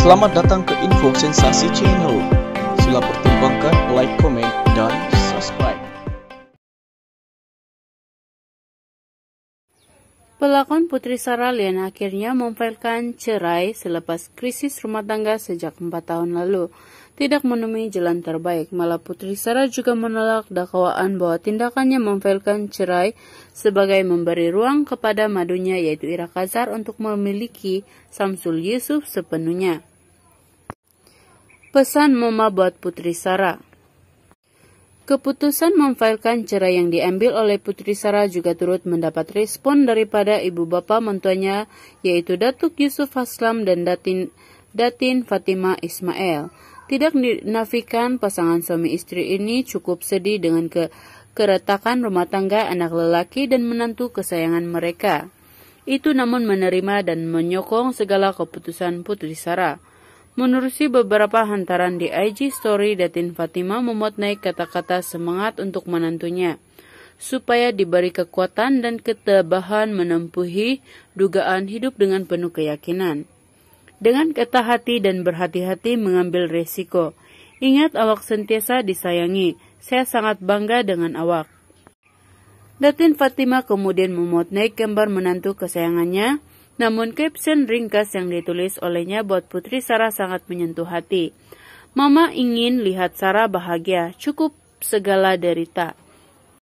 Selamat datang ke Info Sensasi Channel. Sila pertimbangkan like, comment, dan subscribe. Pelakon Putri Sarah Lian akhirnya memfailkan cerai selepas krisis rumah tangga sejak empat tahun lalu. Tidak menemui jalan terbaik, malah Putri Sarah juga menolak dakwaan bahwa tindakannya memfailkan cerai sebagai memberi ruang kepada madunya yaitu Ira Kazar untuk memiliki Samsul Yusuf sepenuhnya. Pesan Mama buat Putri Sarah Keputusan memfailkan cerai yang diambil oleh Putri Sarah juga turut mendapat respon daripada ibu bapa mentuanya, yaitu Datuk Yusuf Haslam dan Datin, Datin Fatima Ismail. Tidak dinafikan pasangan suami istri ini cukup sedih dengan ke keretakan rumah tangga anak lelaki dan menantu kesayangan mereka. Itu namun menerima dan menyokong segala keputusan Putri Sarah. Menurusi beberapa hantaran di IG Story, Datin Fatima memuat naik kata-kata semangat untuk menantunya, supaya diberi kekuatan dan ketabahan menempuhi dugaan hidup dengan penuh keyakinan. Dengan kata hati dan berhati-hati mengambil resiko. Ingat awak sentiasa disayangi, saya sangat bangga dengan awak. Datin Fatima kemudian memuat naik gambar menantu kesayangannya, namun caption ringkas yang ditulis olehnya buat Putri Sarah sangat menyentuh hati. Mama ingin lihat Sarah bahagia, cukup segala derita.